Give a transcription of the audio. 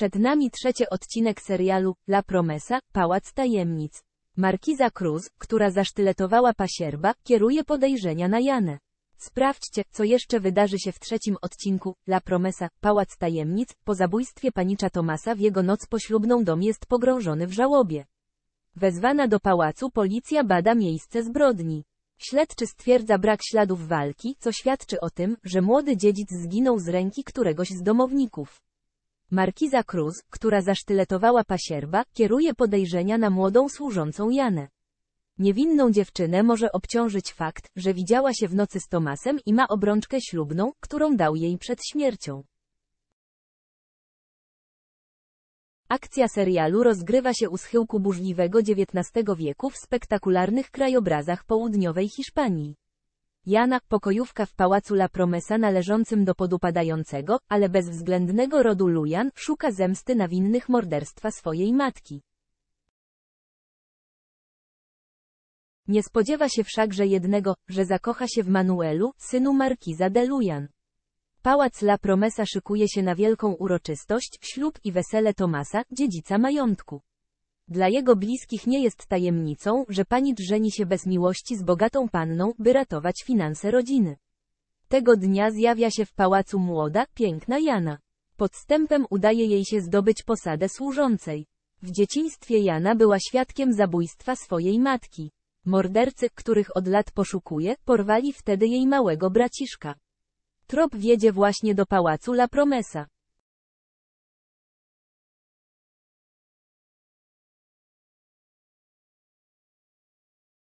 Przed nami trzeci odcinek serialu La Promesa, Pałac Tajemnic. Markiza Cruz, która zasztyletowała pasierba, kieruje podejrzenia na Janę. Sprawdźcie, co jeszcze wydarzy się w trzecim odcinku La Promesa, Pałac Tajemnic, po zabójstwie panicza Tomasa w jego noc poślubną dom jest pogrążony w żałobie. Wezwana do pałacu policja bada miejsce zbrodni. Śledczy stwierdza brak śladów walki, co świadczy o tym, że młody dziedzic zginął z ręki któregoś z domowników. Markiza Cruz, która zasztyletowała pasierba, kieruje podejrzenia na młodą służącą Janę. Niewinną dziewczynę może obciążyć fakt, że widziała się w nocy z Tomasem i ma obrączkę ślubną, którą dał jej przed śmiercią. Akcja serialu rozgrywa się u schyłku burzliwego XIX wieku w spektakularnych krajobrazach południowej Hiszpanii. Jana, pokojówka w pałacu La Promesa należącym do podupadającego, ale bezwzględnego rodu Lujan, szuka zemsty na winnych morderstwa swojej matki. Nie spodziewa się wszakże jednego, że zakocha się w Manuelu, synu markiza de Lujan. Pałac La Promesa szykuje się na wielką uroczystość, ślub i wesele Tomasa, dziedzica majątku. Dla jego bliskich nie jest tajemnicą, że pani żeni się bez miłości z bogatą panną, by ratować finanse rodziny. Tego dnia zjawia się w pałacu młoda, piękna Jana. Podstępem udaje jej się zdobyć posadę służącej. W dzieciństwie Jana była świadkiem zabójstwa swojej matki. Mordercy, których od lat poszukuje, porwali wtedy jej małego braciszka. Trop wiedzie właśnie do pałacu La Promesa.